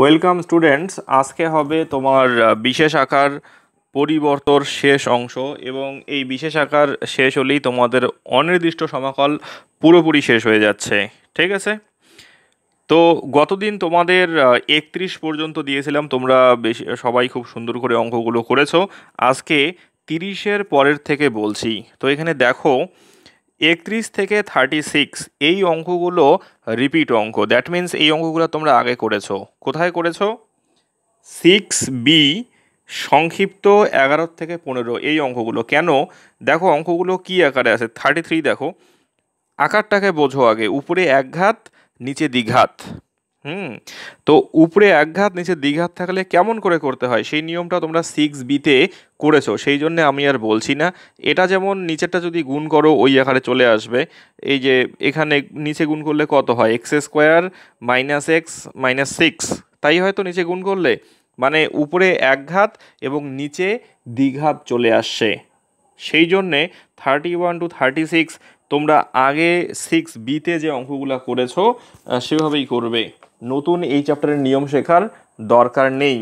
Welcome students আজকে হবে তোমার বিশেষ আকার পরিবর্তর শেষ অংশ এবং এই বিশেষ আকার শেষ হলেই তোমাদের অনির্দিষ্ট সমাকল পুরোপুরি শেষ হয়ে যাচ্ছে ঠিক আছে তো গতদিন তোমাদের একত্রিশ পর্যন্ত দিয়েছিলাম তোমরা বেশি সবাই খুব সুন্দর করে অঙ্কগুলো করেছো আজকে তিরিশের পরের থেকে বলছি তো এখানে দেখো একত্রিশ থেকে থার্টি সিক্স এই অঙ্কগুলো রিপিট অঙ্ক দ্যাট মিন্স এই অঙ্কগুলো তোমরা আগে করেছো কোথায় করেছ সিক্স বি সংক্ষিপ্ত এগারো থেকে পনেরো এই অঙ্কগুলো কেন দেখো অঙ্কগুলো কি আকারে আছে থার্টি থ্রি দেখো আকারটাকে বোঝো আগে উপরে একঘাত নিচে দ্বিঘাত হুম তো উপরে একঘাত নিচে দ্বিঘাত থাকলে কেমন করে করতে হয় সেই নিয়মটা তোমরা সিক্স বিতে করেছো সেই জন্য আমি আর বলছি না এটা যেমন নিচেরটা যদি গুণ করো ওই আকারে চলে আসবে এই যে এখানে নিচে গুণ করলে কত হয় x square minus x minus six তাই হয়তো নিচে গুণ করলে মানে উপরে একঘাত এবং নিচে দ্বিঘাত চলে আসছে সেই জন্যে thirty one two thirty six তোমরা আগে সিক্স বিতে যে অঙ্কগুলো করেছো সেভাবেই করবে নতুন এই চ্যাপ্টারের নিয়ম শেখার দরকার নেই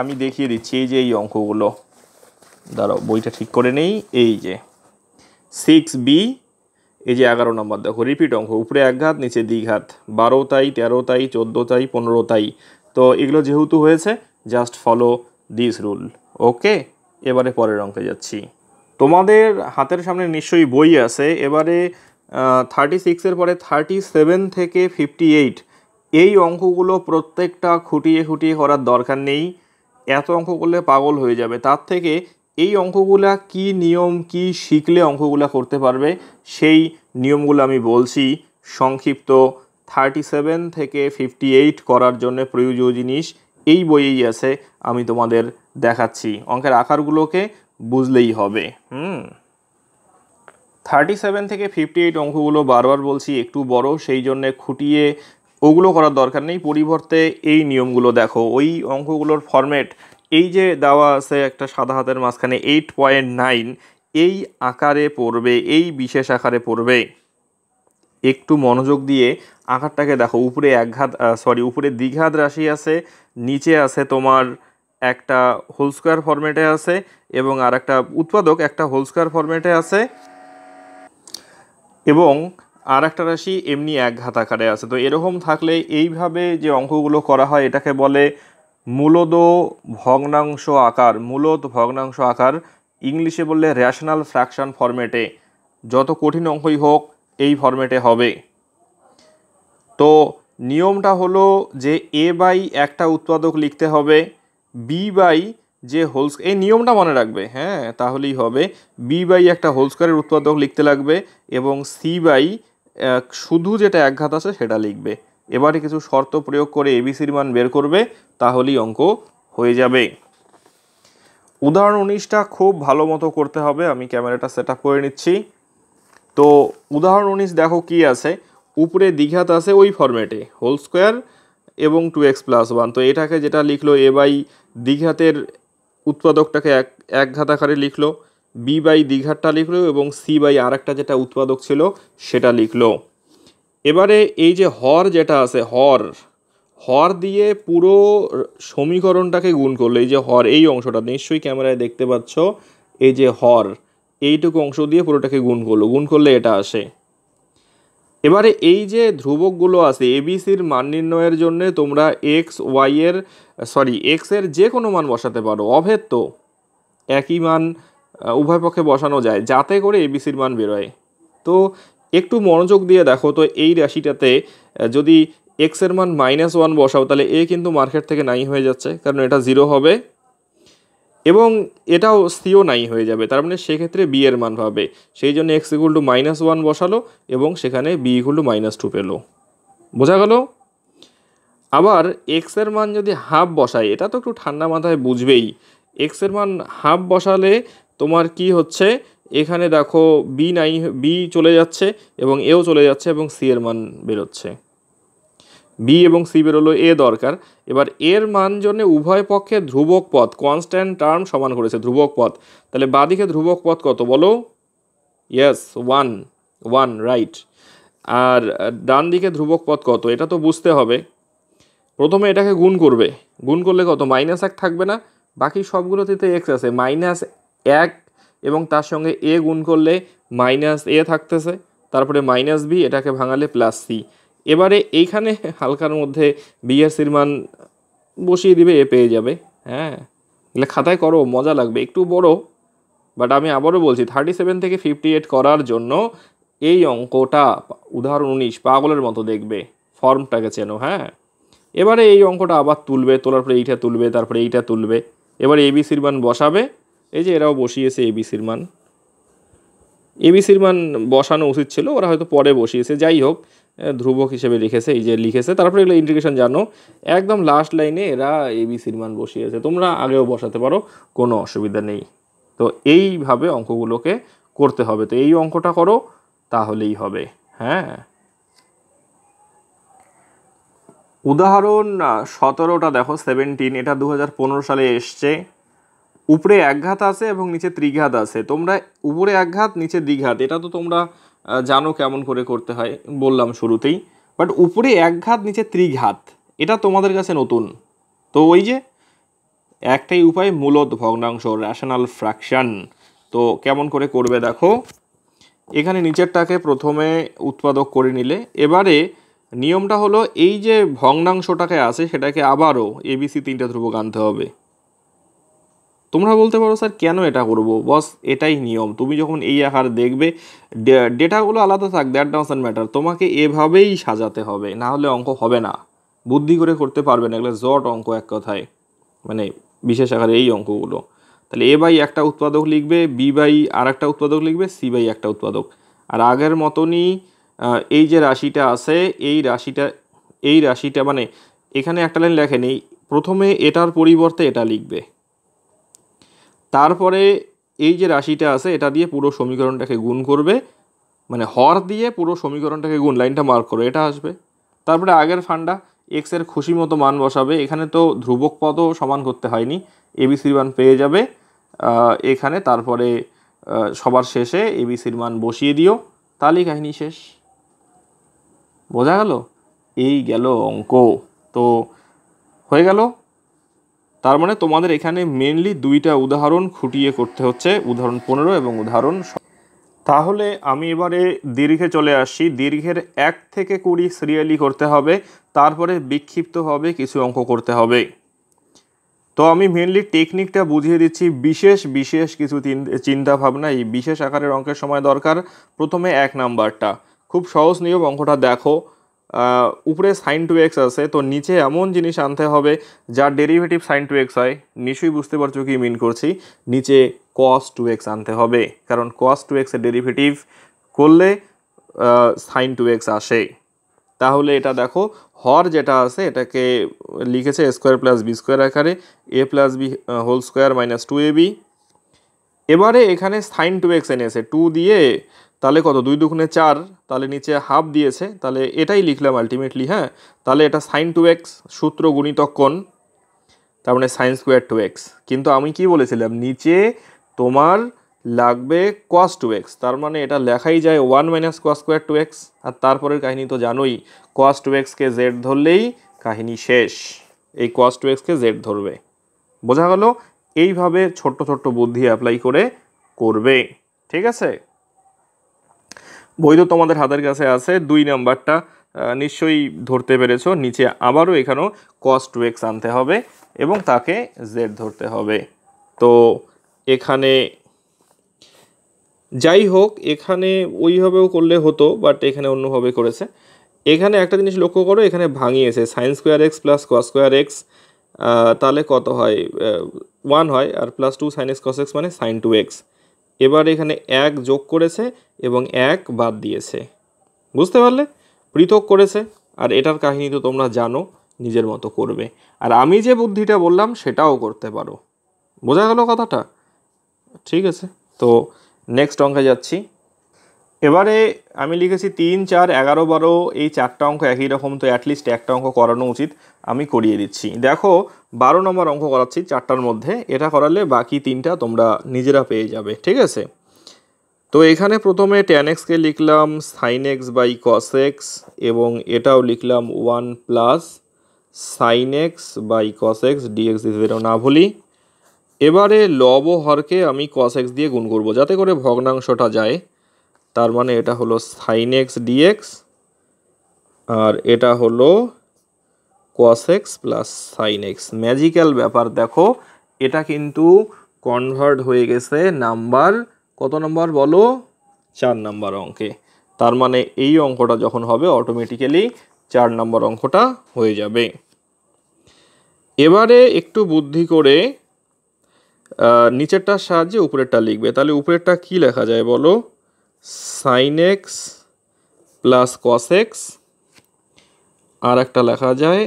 আমি দেখিয়ে দিচ্ছি এই যে এই অঙ্কগুলো দাঁড়াও বইটা ঠিক করে নেই এই যে সিক্স বি এই যে এগারো নম্বর দেখো রিপিট অঙ্ক উপরে একঘাত নিচে দ্বিঘাত বারো তাই তেরো তাই চোদ্দো তাই পনেরো তাই তো এগুলো যেহেতু হয়েছে just follow this rule okay এবারে পরের অঙ্কে যাচ্ছি তোমাদের হাতের সামনে নিশ্চয়ই বই আছে এবারে থার্টি সিক্সের পরে থার্টি সেভেন থেকে ফিফটি এইট এই অঙ্কগুলো প্রত্যেকটা খুঁটিয়ে খুঁটিয়ে করার দরকার নেই এত অঙ্ক করলে পাগল হয়ে যাবে তার থেকে এই অঙ্কগুলা কি নিয়ম কি শিখলে অঙ্কগুলা করতে পারবে সেই নিয়মগুলো আমি বলছি সংক্ষিপ্ত থার্টি সেভেন থেকে ফিফটি এইট করার জন্য প্রয়োজনীয় জিনিস এই বইয়েই আছে আমি তোমাদের দেখাচ্ছি অঙ্কের আকারগুলোকে বুঝলেই হবে হুম থার্টি সেভেন থেকে ফিফটি এইট অঙ্কগুলো বারবার বলছি একটু বড় সেই জন্যে খুঁটিয়ে ওগুলো করার দরকার নেই পরিবর্তে এই নিয়মগুলো দেখো ওই অঙ্কগুলোর ফর্ম্যাট এই যে দেওয়া আছে একটা সাদা হাতের মাঝখানে এইট পয়েন্ট নাইন এই আকারে পড়বে এই বিশেষ আকারে পড়বে একটু মনোযোগ দিয়ে আকারটাকে দেখো উপরে একঘাত সরি উপরে দ্বিঘাত রাশি আছে নিচে আছে তোমার একটা হোল স্কোয়ার ফরম্যাটে আছে এবং আর একটা উৎপাদক একটা হোল স্কোয়ার ফরম্যাটে আছে এবং আর একটা রাশি এমনি এক ঘাত আকারে আছে তো এরকম থাকলে এইভাবে যে অঙ্কগুলো করা হয় এটাকে বলে মূলদ ভগ্নাংশ আকার মূলত ভগ্নাংশ আকার ইংলিশে বললে রেশনাল ফ্র্যাকশন ফরম্যাটে যত কঠিন অঙ্কই হোক এই ফরম্যাটে হবে তো নিয়মটা হলো যে এ বাই একটা উৎপাদক লিখতে হবে বি বাই যে হোলস এই নিয়মটা মনে রাখবে হ্যাঁ তাহলেই হবে বি বাই একটা হোলস্কারের উৎপাদক লিখতে লাগবে এবং সি বাই শুধু যেটা একঘাত আছে সেটা লিখবে এবারে কিছু শর্ত প্রয়োগ করে এবিসির মান বের করবে তাহলেই অঙ্ক হয়ে যাবে উদাহরণ উনিশটা খুব ভালো মতো করতে হবে আমি ক্যামেরাটা সেট করে নিচ্ছি তো উদাহরণ উনিশ দেখো কি আছে উপরে দীঘাত আছে ওই ফরম্যাটে হোল স্কোয়ার এবং টু এক্স প্লাস ওয়ান তো এটাকে যেটা লিখলো এ বাই দীঘাতের উৎপাদকটাকে এক এক আকারে লিখলো বি বাই দীঘারটা লিখলো এবং সি বাই আর একটা যেটা উৎপাদক ছিল সেটা লিখল এবারে এই যে হর যেটা আছে হর হর দিয়ে পুরো সমীকরণটাকে গুণ করলো এই যে হর এই অংশটা নিশ্চয়ই ক্যামেরায় দেখতে পাচ্ছ এই যে হর এইটুকু অংশ দিয়ে পুরোটাকে গুণ করলো গুণ করলে এটা আসে এবারে এই যে ধ্রুবকগুলো আছে এবিসির মান নির্ণয়ের জন্য তোমরা এক্স ওয়াই এর সরি এক্সের যে কোনো মান বসাতে পারো অভেদ তো একই মান উভয় পক্ষে বসানো যায় যাতে করে এবিসির মান বেরোয় তো একটু মনোযোগ দিয়ে দেখো তো এই রাশিটাতে যদি এক্সের মান মাইনাস ওয়ান বসাও তাহলে এ কিন্তু মার্কেট থেকে নাই হয়ে যাচ্ছে কারণ এটা জিরো হবে এবং এটাও সিও নাই হয়ে যাবে তার মানে সেক্ষেত্রে বি এর মান পাবে সেই জন্য x equal two minus one বসালো এবং সেখানে b equal two minus two পেলো বোঝা গেল আবার এক্সের মান যদি হাফ বসায় এটা তো একটু ঠান্ডা মাথায় বুঝবেই এক্সের মান হাফ বসালে তোমার কি হচ্ছে এখানে দেখো বি নাই বি চলে যাচ্ছে এবং এও চলে যাচ্ছে এবং সি এর মান বেরোচ্ছে বি এবং সি বেরোলো এ দরকার এবার এর মান জন্য উভয় পক্ষে ধ্রুবক পথ কনস্ট্যান্ট টার্ম সমান করেছে ধ্রুবক পথ তাহলে বাদিকে ধ্রুবক পথ কত বলো ইয়েস ওয়ান ওয়ান রাইট আর ডান দিকে ধ্রুবক পথ কত এটা তো বুঝতে হবে প্রথমে এটাকে গুণ করবে গুণ করলে কত মাইনাস এক থাকবে না বাকি সবগুলোতে তো এক্স আছে মাইনাস এক এবং তার সঙ্গে এ গুণ করলে মাইনাস এ থাকতেছে তারপরে মাইনাস বি এটাকে ভাঙালে প্লাস সি এবারে এইখানে হালকার মধ্যে বি আর সির মান বসিয়ে দিবে এ পেয়ে যাবে হ্যাঁ এগুলো খাতায় করো মজা লাগবে একটু বড় বাট আমি আবারও বলছি থার্টি সেভেন থেকে ফিফটি এইট করার জন্য এই অঙ্কটা উদাহরণ উনিশ পাগলের মতো দেখবে ফর্মটাকে চেনো হ্যাঁ এবারে এই অঙ্কটা আবার তুলবে তোলার পরে এইটা তুলবে তারপরে এইটা তুলবে এবার এবিসির মান বসাবে এই যে এরাও বসিয়েছে এবিসির মান এবিসির মান বসানো উচিত ছিল ওরা হয়তো পরে বসিয়েছে যাই হোক ধ্রুবক হিসেবে লিখেছে এই যে লিখেছে তারপরে এগুলো ইন্ডিকেশন জানো একদম লাস্ট লাইনে এরা এবিসির মান বসিয়েছে তোমরা আগেও বসাতে পারো কোনো অসুবিধা নেই তো এইভাবে অঙ্কগুলোকে করতে হবে তো এই অঙ্কটা করো তাহলেই হবে হ্যাঁ উদাহরণ সতেরোটা দেখো সেভেন্টিন এটা দু সালে এসছে উপরে একঘাত আছে এবং নিচে ত্রিঘাত আছে তোমরা উপরে একঘাত নিচে দ্বিঘাত এটা তো তোমরা জানো কেমন করে করতে হয় বললাম শুরুতেই বাট উপরে একঘাত নিচে ত্রিঘাত এটা তোমাদের কাছে নতুন তো ওই যে একটাই উপায় মূলত ভগ্নাংশ রেশনাল ফ্র্যাকশান তো কেমন করে করবে দেখো এখানে নিচেরটাকে প্রথমে উৎপাদক করে নিলে এবারে নিয়মটা হলো এই যে ভগ্নাংশটাকে আছে সেটাকে আবারও এবিসি তিনটা ধ্রুবক আনতে হবে তোমরা বলতে পারো স্যার কেন এটা করব বস এটাই নিয়ম তুমি যখন এই আকার দেখবে ডেটাগুলো আলাদা থাক দ্যাট ডাজন্ট ম্যাটার তোমাকে এভাবেই সাজাতে হবে না হলে অঙ্ক হবে না বুদ্ধি করে করতে পারবে না এগুলো জট অঙ্ক এক কথায় মানে বিশেষ আকারে এই অঙ্কগুলো তাহলে এ বাই একটা উৎপাদক লিখবে বি বাই আর একটা উৎপাদক লিখবে সি বাই একটা উৎপাদক আর আগের মতনই এই যে রাশিটা আছে এই রাশিটা এই রাশিটা মানে এখানে একটা লাইন লেখেনি প্রথমে এটার পরিবর্তে এটা লিখবে তারপরে এই যে রাশিটা আছে এটা দিয়ে পুরো সমীকরণটাকে গুণ করবে মানে হর দিয়ে পুরো সমীকরণটাকে গুণ লাইনটা মার্ক করো এটা আসবে তারপরে আগের ফান্ডা এক্সের খুশি মতো মান বসাবে এখানে তো ধ্রুবক পদও সমান করতে হয়নি এবিসির মান পেয়ে যাবে এখানে তারপরে সবার শেষে এবিসির মান বসিয়ে দিও তাহলেই কাহিনী শেষ বোঝা গেল এই গেল অঙ্ক তো হয়ে গেল তার মানে তোমাদের এখানে মেনলি দুইটা উদাহরণ খুঁটিয়ে করতে হচ্ছে উদাহরণ পনেরো এবং উদাহরণ তাহলে আমি এবারে দীর্ঘে চলে আসি দীর্ঘের এক থেকে কুড়ি সিরিয়ালি করতে হবে তারপরে বিক্ষিপ্তভাবে কিছু অঙ্ক করতে হবে তো আমি মেনলি টেকনিকটা বুঝিয়ে দিচ্ছি বিশেষ বিশেষ কিছু চিন্তাভাবনা এই বিশেষ আকারের অঙ্কের সময় দরকার প্রথমে এক নাম্বারটা খুব সহজ নিয়ম অঙ্কটা দেখো উপরে সাইন টু এক্স আছে তো নিচে এমন জিনিস আনতে হবে যার ডেরিভেটিভ সাইন টু এক্স হয় নিশ্চয়ই বুঝতে পারছো কি মিন করছি নিচে কস টু এক্স আনতে হবে কারণ কস টু এক্সের ডেরিভেটিভ করলে সাইন টু এক্স আসে তাহলে এটা দেখো হর যেটা আছে এটাকে লিখেছে স্কোয়ার প্লাস বি স্কোয়ার আকারে a plus b whole square minus two a b এবারে এখানে সাইন টু এক্স এনেছে টু দিয়ে তাহলে কত দুই দুগুণে চার তাহলে নিচে হাফ দিয়েছে তাহলে এটাই লিখলাম আলটিমেটলি হ্যাঁ তাহলে এটা সাইন টু এক্স সূত্র গুণিতক তার মানে সাইন স্কোয়ার টু এক্স কিন্তু আমি কি বলেছিলাম নিচে তোমার লাগবে কস টু এক্স তার মানে এটা লেখাই যায় one minus cos square two x আর তারপরের কাহিনী তো জানোই কস টু এক্সকে জেড ধরলেই কাহিনী শেষ এই কস টু এক্সকে জেড ধরবে বোঝা গেল এইভাবে ছোট্ট ছোট্ট বুদ্ধি অ্যাপ্লাই করে করবে ঠিক আছে বৈধ তোমাদের হাতের কাছে আছে দুই নাম্বারটা নিশ্চয়ই ধরতে পেরেছ নিচে আবারও এখানেও কস্ট ওয়েক্স আনতে হবে এবং তাকে জেড ধরতে হবে তো এখানে যাই হোক এখানে ওইভাবেও করলে হতো বাট এখানে অন্যভাবে করেছে এখানে একটা জিনিস লক্ষ্য করো এখানে ভাঙিয়েছে sines square x plus cos square x তাহলে কত হয় ওয়ান হয় আর plus two sine x cos x মানে সাইন টু এক্স এবার এখানে এক যোগ করেছে এবং এক বাদ দিয়েছে বুঝতে পারলে পৃথক করেছে আর এটার কাহিনী তো তোমরা জানো নিজের মতো করবে আর আমি যে বুদ্ধিটা বললাম সেটাও করতে পারো বোঝা গেল কথাটা ঠিক আছে তো নেক্সট অঙ্কে যাচ্ছি এবারে আমি লিখেছি তিন চার এগারো বারো এই চারটা অঙ্ক একই রকম তো অ্যাটলিস্ট একটা অঙ্ক করানো উচিত আমি করিয়ে দিচ্ছি দেখো বারো নম্বর অঙ্ক করাচ্ছি চারটার মধ্যে এটা করালে বাকি তিনটা তোমরা নিজেরা পেয়ে যাবে ঠিক আছে তো এখানে প্রথমে ট্যানেক্সকে এক্সকে লিখলাম sine x by cos x এবং এটাও লিখলাম one plus sine x by cos x dx দিতে না ভুলি এবারে লব হরকে আমি কস এক্স দিয়ে গুণ করব যাতে করে ভগ্নাংশটা যায় তার মানে এটা হলো সাইন এক্স ডিএক্স আর এটা হলো cos x plus sine x magical ব্যাপার দেখো এটা কিন্তু কনভার্ট হয়ে গেছে নাম্বার কত নাম্বার বলো চার নাম্বার অঙ্কে তার মানে এই অঙ্কটা যখন হবে অটোমেটিক্যালি চার নাম্বার অঙ্কটা হয়ে যাবে এবারে একটু বুদ্ধি করে নিচেরটার সাহায্যে উপরেরটা লিখবে তাহলে উপরেরটা কি লেখা যায় বলো sine x plus cos x আর একটা লেখা যায়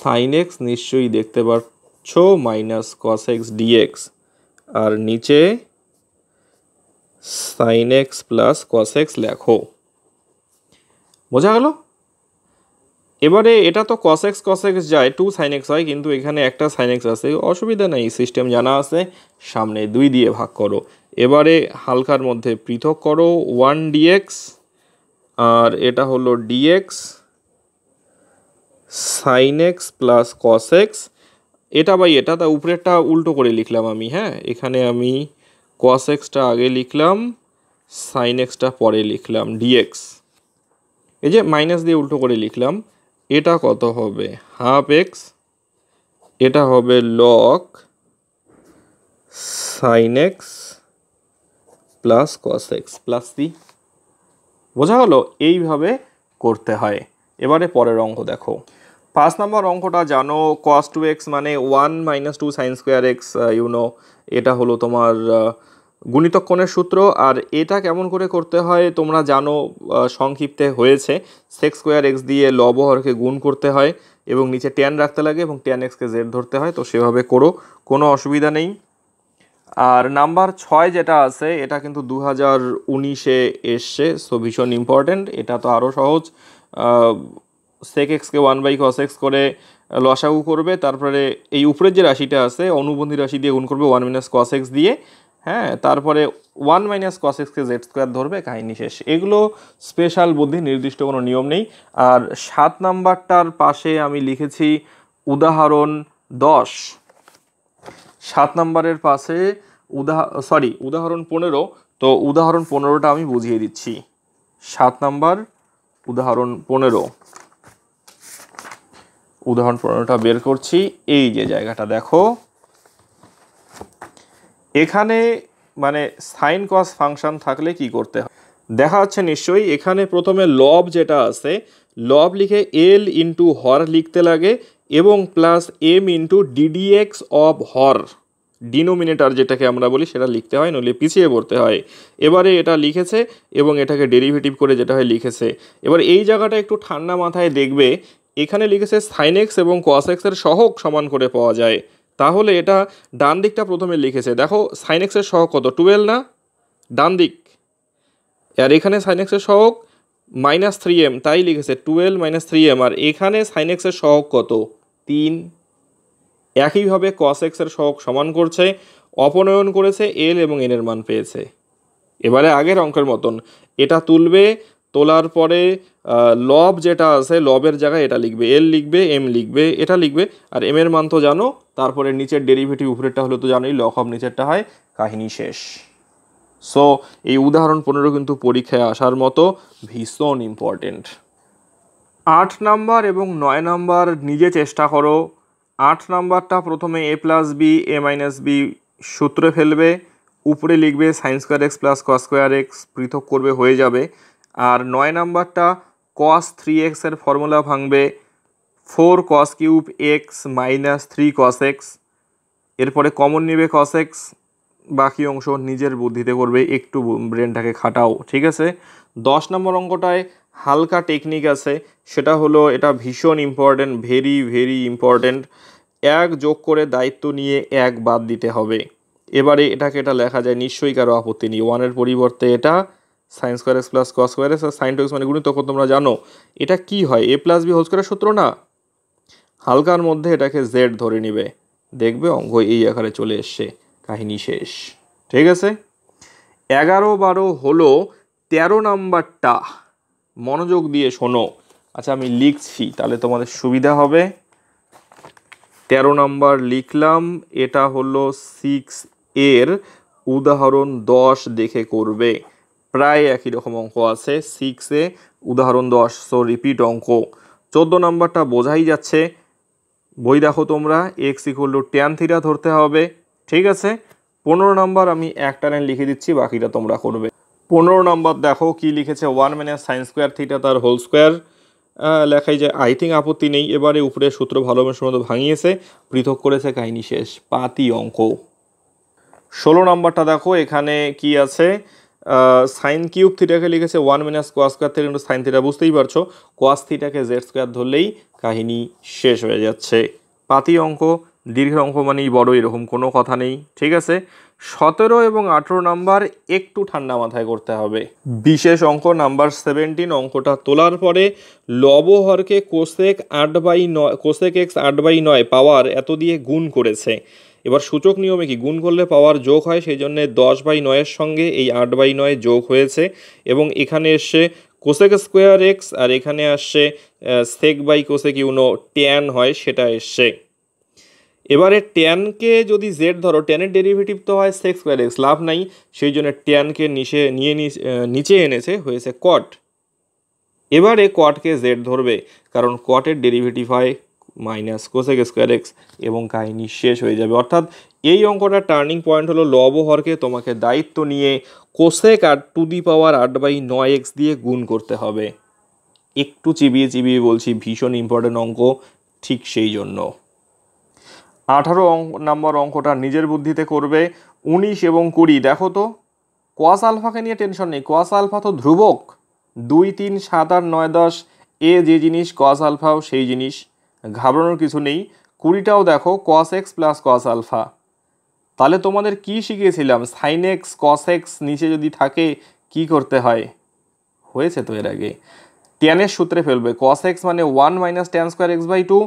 সাইন এক্স নিশ্চয়ই দেখতে পাচ্ছ মাইনাস কস এক্স ডিএক্স আর নিচে sine x plus cos x লেখো বোঝা গেল এবারে এটা তো কসেক্স কসেক্স যায় টু সাইনেক্স হয় কিন্তু এখানে একটা সাইনেক্স আছে অসুবিধা নেই সিস্টেম জানা আছে সামনে দুই দিয়ে ভাগ করো এবারে হালকার মধ্যে পৃথক করো ওয়ান ডিএক্স আর এটা হলো ডিএক্স সাইনেক্স প্লাস কসেক্স এটা বাই এটা তা উপরেরটা উল্টো করে লিখলাম আমি হ্যাঁ এখানে আমি কসেক্সটা আগে লিখলাম সাইনেক্সটা পরে লিখলাম ডিএক্স এই যে মাইনাস দিয়ে উল্টো করে লিখলাম এটা কত হবে হাফ এক্স এটা হবে log sine x plus cos x plus c বোঝা গেল এইভাবে করতে হয় এবারে পরের অঙ্ক দেখো পাঁচ নম্বর অঙ্কটা জানো কস টু এক্স মানে one minus two sine square x you know এটা হলো তোমার গুণিতক কোণের সূত্র আর এটা কেমন করে করতে হয় তোমরা জানো সংক্ষিপ্তে হয়েছে সেক্স স্কোয়ার এক্স দিয়ে লব হরকে গুণ করতে হয় এবং নিচে ট্যান রাখতে লাগে এবং ট্যান এক্সকে জেড ধরতে হয় তো সেভাবে করো কোনো অসুবিধা নেই আর নাম্বার ছয় যেটা আছে এটা কিন্তু দু হাজার উনিশে এসছে সো ভীষণ ইম্পর্ট্যান্ট এটা তো আরও সহজ সেক এক্সকে ওয়ান বাই কস এক্স করে লসাগু করবে তারপরে এই উপরের যে রাশিটা আছে অনুবন্ধী রাশি দিয়ে গুণ করবে ওয়ান মাইনাস কস এক্স দিয়ে হ্যাঁ তারপরে ওয়ান মাইনাস কস এক্সকে জেড স্কোয়ার ধরবে কাহিনী শেষ এগুলো স্পেশাল বুদ্ধি নির্দিষ্ট কোনো নিয়ম নেই আর সাত নাম্বারটার পাশে আমি লিখেছি উদাহরণ দশ সাত নাম্বারের পাশে উদাহ সরি উদাহরণ পনেরো তো উদাহরণ পনেরোটা আমি বুঝিয়ে দিচ্ছি সাত নাম্বার উদাহরণ পনেরো উদাহরণ পনেরোটা বের করছি এই যে জায়গাটা দেখো এখানে মানে সাইন কস ফাংশন থাকলে কি করতে হয় দেখা যাচ্ছে নিশ্চয়ই এখানে প্রথমে লব যেটা আছে লব লিখে এল ইন্টু হর লিখতে লাগে এবং plus m into d dx of হর ডিনোমিনেটার যেটাকে আমরা বলি সেটা লিখতে হয় নইলে পিছিয়ে পড়তে হয় এবারে এটা লিখেছে এবং এটাকে ডেরিভেটিভ করে যেটা হয় লিখেছে এবার এই জায়গাটা একটু ঠান্ডা মাথায় দেখবে এখানে লিখেছে সাইনেক্স এবং এক্সের সহক সমান করে পাওয়া যায় তাহলে এটা ডান দিকটা প্রথমে লিখেছে দেখো সাইনেক্সের এক্সের কত টুয়েলভ না ডান দিক আর এখানে সাইনেক্সের এক্সের মাইনাস থ্রি এম তাই লিখেছে টুয়েলভ মাইনাস থ্রি এম আর এখানে সাইনেক্সের এক্সের কত তিন একইভাবে কস এক্সের সমান করছে অপনয়ন করেছে এল এবং এনের মান পেয়েছে এবারে আগের অঙ্কের মতন এটা তুলবে তোলার পরে লব যেটা আছে লবের জায়গায় এটা লিখবে এল লিখবে এম লিখবে এটা লিখবে আর এম এর মান তো জানো তারপরে নিচের ডেরিভেটিভ উপরেরটা হলে তো জানোই লক অফ নিচেরটা হয় কাহিনী শেষ সো এই উদাহরণ পনেরো কিন্তু পরীক্ষায় আসার মতো ভীষণ ইম্পর্টেন্ট আট নাম্বার এবং নয় নাম্বার নিজে চেষ্টা করো আট নাম্বারটা প্রথমে a plus b a minus b সূত্রে ফেলবে উপরে লিখবে sines square x plus cos square x পৃথক করবে হয়ে যাবে আর নয় নাম্বারটা কস থ্রি এক্সের ফর্মুলা ভাঙবে four cos cube x minus three cos x এরপরে কমন নেবে কস এক্স বাকি অংশ নিজের বুদ্ধিতে করবে একটু ব্রেনটাকে খাটাও ঠিক আছে দশ নম্বর অঙ্কটায় হালকা টেকনিক আছে সেটা হলো এটা ভীষণ ইম্পর্ট্যান্ট ভেরি ভেরি ইম্পর্ট্যান্ট এক যোগ করে দায়িত্ব নিয়ে এক বাদ দিতে হবে এবারে এটাকে এটা লেখা যায় নিশ্চয়ই কারো আপত্তি নেই ওয়ানের পরিবর্তে এটা sine square x plus cos square x আর সাইন টু এক্স মানে গুণিতক তখন তোমরা জানো এটা কি হয় এ প্লাস বি হোল স্কোয়ারের সূত্র না হালকার মধ্যে এটাকে জেড ধরে নিবে দেখবে অঙ্ক এই আকারে চলে এসছে কাহিনী শেষ ঠিক আছে এগারো বারো হলো ১৩ নাম্বারটা মনোযোগ দিয়ে শোনো আচ্ছা আমি লিখছি তাহলে তোমাদের সুবিধা হবে ১৩ নাম্বার লিখলাম এটা হলো সিক্স এর উদাহরণ দশ দেখে করবে প্রায় একই রকম অঙ্ক আছে সিক্সে উদাহরণ দশ সো রিপিট অঙ্ক চোদ্দ নম্বরটা বোঝাই যাচ্ছে বই দেখো তোমরা x equal to tan theta ধরতে হবে ঠিক আছে পনেরো নম্বর আমি একটা লাইন লিখে দিচ্ছি বাকিটা তোমরা করবে পনেরো নম্বর দেখো কি লিখেছে one minus sine square theta তার হোল স্কোয়ার লেখাই যে আই থিঙ্ক আপত্তি নেই এবারে উপরে সূত্র ভালোবেসে মতো ভাঙিয়েছে পৃথক করেছে কাহিনী শেষ পাতি অঙ্ক ষোলো নম্বরটা দেখো এখানে কি আছে সাইন কিউব থিটাকে লিখেছে ওয়ান মাইনাস কোয়াস স্কোয়ার থেকে কিন্তু সাইন থিটা বুঝতেই পারছো কোয়াস থিটাকে জেড স্কোয়ার ধরলেই কাহিনী শেষ হয়ে যাচ্ছে পাতি অঙ্ক দীর্ঘ অঙ্ক মানেই বড় এরকম কোনো কথা নেই ঠিক আছে সতেরো এবং আঠেরো নাম্বার একটু ঠান্ডা মাথায় করতে হবে বিশেষ অঙ্ক নাম্বার সেভেন্টিন অঙ্কটা তোলার পরে লবহরকে কোসেক আট বাই নয় কোসেক এক্স আট বাই নয় পাওয়ার এত দিয়ে গুণ করেছে এবার সূচক নিয়মে কি গুণ করলে পাওয়ার যোগ হয় সেই জন্যে দশ বাই নয়ের সঙ্গে এই আট বাই নয় যোগ হয়েছে এবং এখানে এসে কোসেক স্কোয়ার এক্স আর এখানে আসছে sec by cosec you know tan হয় সেটা এসছে এবারে ট্যানকে যদি জেড ধরো ট্যানের ডেরিভেটিভ তো হয় সেক স্কোয়ার এক্স লাভ নাই সেই জন্য ট্যানকে নিচে নিয়ে নিচে এনেছে হয়েছে কট এবারে কটকে জেড ধরবে কারণ কটের ডেরিভেটিভ হয় মাইনাস কোসেক স্কোয়ার এক্স এবং কাহিনী শেষ হয়ে যাবে অর্থাৎ এই অঙ্কটার টার্নিং পয়েন্ট হলো লব হরকে তোমাকে দায়িত্ব নিয়ে কোসেক আর টু দি পাওয়ার আট বাই নয় এক্স দিয়ে গুণ করতে হবে একটু চিবিয়ে চিবিয়ে বলছি ভীষণ ইম্পর্টেন্ট অঙ্ক ঠিক সেই জন্য আঠারো অঙ্ক নম্বর অঙ্কটা নিজের বুদ্ধিতে করবে উনিশ এবং কুড়ি দেখো তো কোয়াস আলফাকে নিয়ে টেনশন নেই কোয়াস আলফা তো ধ্রুবক দুই তিন সাত আট নয় দশ এ যে জিনিস কোয়াস আলফাও সেই জিনিস ঘাবড়ানোর কিছু নেই কুড়িটাও দেখো cos x plus cos alpha তাহলে তোমাদের কি শিখিয়েছিলাম সাইন এক্স কস এক্স নিচে যদি থাকে কি করতে হয় হয়েছে তো এর আগে ট্যানের সূত্রে ফেলবে কস এক্স মানে one minus tan square x by two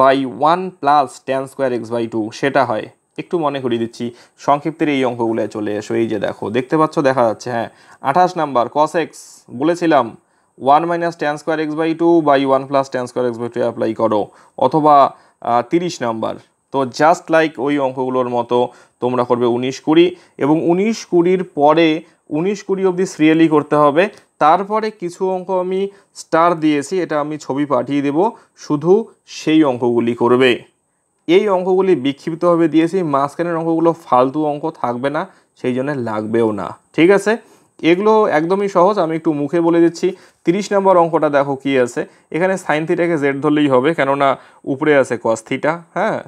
by one plus tan square x by two সেটা হয় একটু মনে করিয়ে দিচ্ছি সংক্ষিপ্তের এই অঙ্কগুলো চলে এসো এই যে দেখো দেখতে পাচ্ছ দেখা যাচ্ছে হ্যাঁ আঠাশ নাম্বার কস এক্স বলেছিলাম one minus tan square x by two by one plus tan square x by two apply করো অথবা তিরিশ নাম্বার তো জাস্ট লাইক ওই অঙ্কগুলোর মতো তোমরা করবে উনিশ কুড়ি এবং উনিশ কুড়ির পরে উনিশ কুড়ি অবধি সিরিয়ালি করতে হবে তারপরে কিছু অঙ্ক আমি স্টার দিয়েছি এটা আমি ছবি পাঠিয়ে দেব শুধু সেই অঙ্কগুলি করবে এই অঙ্কগুলি বিক্ষিপ্তভাবে দিয়েছি মাঝখানের অঙ্কগুলো ফালতু অঙ্ক থাকবে না সেই জন্য লাগবেও না ঠিক আছে এগুলো একদমই সহজ আমি একটু মুখে বলে দিচ্ছি 30 নম্বর অঙ্কটা দেখো কি আছে এখানে সাইন থিটাকে জেড ধরলেই হবে কেননা উপরে আছে কস থিটা হ্যাঁ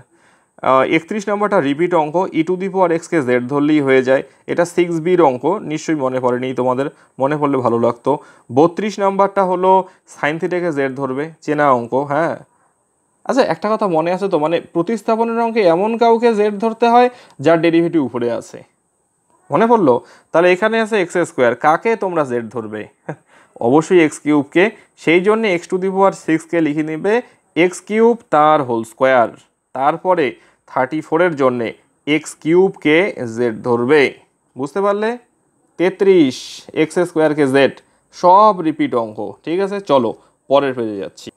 একত্রিশ নম্বরটা রিপিট অঙ্ক ই টু দি পাওয়ার এক্সকে জেড ধরলেই হয়ে যায় এটা সিক্স বির অঙ্ক নিশ্চয়ই মনে পড়েনি তোমাদের মনে পড়লে ভালো লাগতো বত্রিশ নম্বরটা হলো সাইন থিটাকে জেড ধরবে চেনা অঙ্ক হ্যাঁ আচ্ছা একটা কথা মনে আছে তো মানে প্রতিস্থাপনের অঙ্কে এমন কাউকে জেড ধরতে হয় যার ডেরিভেটিভ উপরে আছে মনে পড়লো তাহলে এখানে আছে এক্স স্কোয়ার কাকে তোমরা জেড ধরবে অবশ্যই এক্স কিউবকে সেই জন্য এক্স টু দি পাওয়ার সিক্সকে লিখে নেবে এক্স কিউব তার হোল স্কোয়ার তারপরে থার্টি ফোরের জন্যে এক্স কিউবকে জেড ধরবে বুঝতে পারলে তেত্রিশ এক্স স্কোয়ারকে জেড সব রিপিট অঙ্ক ঠিক আছে চলো পরের পেজে যাচ্ছি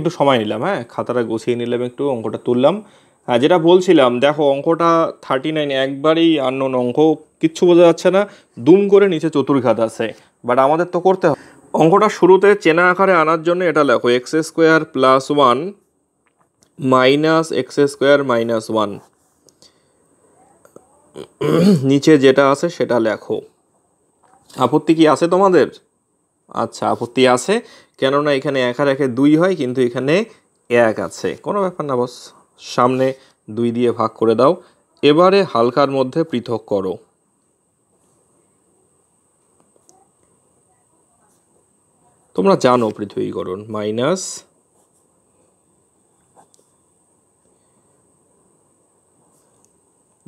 একটু সময় নিলাম হ্যাঁ খাতাটা গুছিয়ে নিলাম একটু অঙ্কটা তুললাম হ্যাঁ যেটা বলছিলাম দেখো অঙ্কটা থার্টি নাইন একবারেই আননোন অঙ্ক কিচ্ছু বোঝা যাচ্ছে না দুম করে নিচে চতুর্ঘাত আছে বাট আমাদের তো করতে হবে অঙ্কটা শুরুতে চেনা আকারে আনার জন্য এটা লেখো x square plus one minus x square minus one নিচে যেটা আছে সেটা লেখো আপত্তি কি আছে তোমাদের আচ্ছা আপত্তি আছে কেননা এখানে এক আর একে দুই হয় কিন্তু এখানে এক আছে কোনো ব্যাপার না বস সামনে দুই দিয়ে ভাগ করে দাও এবারে হালকার মধ্যে পৃথক করো তোমরা জানো পৃথিবীকরণ মাইনাস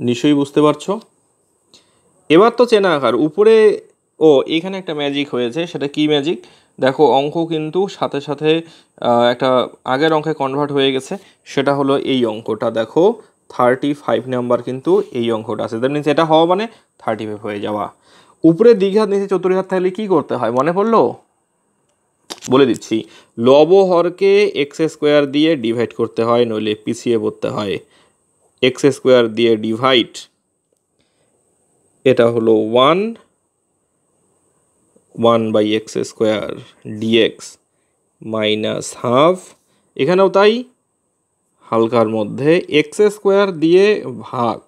নিশ্চয়ই বুঝতে পারছো এবার তো চেনা আকার উপরে ও এখানে একটা ম্যাজিক হয়েছে সেটা কি ম্যাজিক দেখো অঙ্ক কিন্তু সাথে সাথে একটা আগের অঙ্কে কনভার্ট হয়ে গেছে সেটা হলো এই অঙ্কটা দেখো থার্টি ফাইভ নাম্বার কিন্তু এই অঙ্কটা আছে তার মিনস এটা হওয়া মানে থার্টি ফাইভ হয়ে যাওয়া উপরে দীঘার নিচে চতুর্ঘাত থাকলে কি করতে হয় মনে পড়লো বলে দিচ্ছি লবহরকে এক্স স্কোয়ার দিয়ে ডিভাইড করতে হয় নইলে পিছিয়ে পড়তে হয় এক্স স্কোয়ার দিয়ে ডিভাইড এটা হলো one one by x square dx minus half এখানেও তাই হালকার মধ্যে এক্স স্কোয়ার দিয়ে ভাগ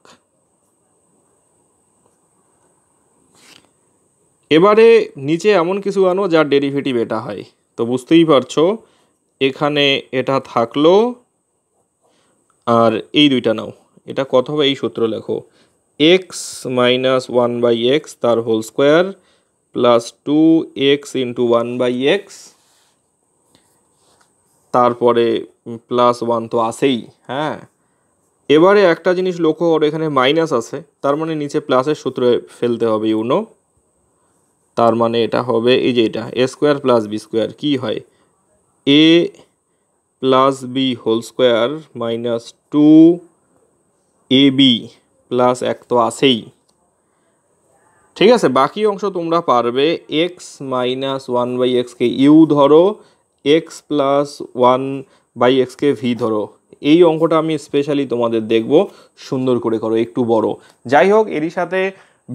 এবারে নিচে এমন কিছু আনো যার ডেরিভেটিভ এটা হয় তো বুঝতেই পারছো এখানে এটা থাকলো আর এই দুইটা নাও এটা কত হবে এই সূত্র লেখো x minus one by x তার whole square plus two x into one by x তারপরে প্লাস ওয়ান তো আসেই হ্যাঁ এবারে একটা জিনিস লক্ষ্য করো এখানে মাইনাস আছে তার মানে নিচে প্লাসের সূত্রে ফেলতে হবে ইউনো তার মানে এটা হবে এই যে এটা a square plus b square কী হয় a plus b whole square minus two a b plus এক তো আসেই ঠিক আছে বাকি অংশ তোমরা পারবে এক্স মাইনাস ওয়ান বাই এক্সকে ইউ ধরো এক্স প্লাস ওয়ান বাই এক্সকে ভি ধরো এই অঙ্কটা আমি স্পেশালি তোমাদের দেখব সুন্দর করে করো একটু বড় যাই হোক এরই সাথে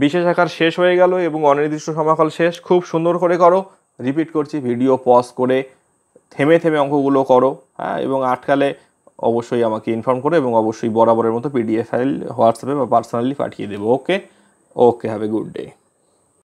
বিশেষ আকার শেষ হয়ে গেল এবং অনির্দিষ্ট সমাকল শেষ খুব সুন্দর করে করো রিপিট করছি ভিডিও পজ করে থেমে থেমে অঙ্কগুলো করো হ্যাঁ এবং আটকালে অবশ্যই আমাকে ইনফর্ম করো এবং অবশ্যই বরাবরের মতো পিডিএফ ফাইল হোয়াটসঅ্যাপে বা পার্সোনালি পাঠিয়ে দেবো ওকে Okay, have a good day.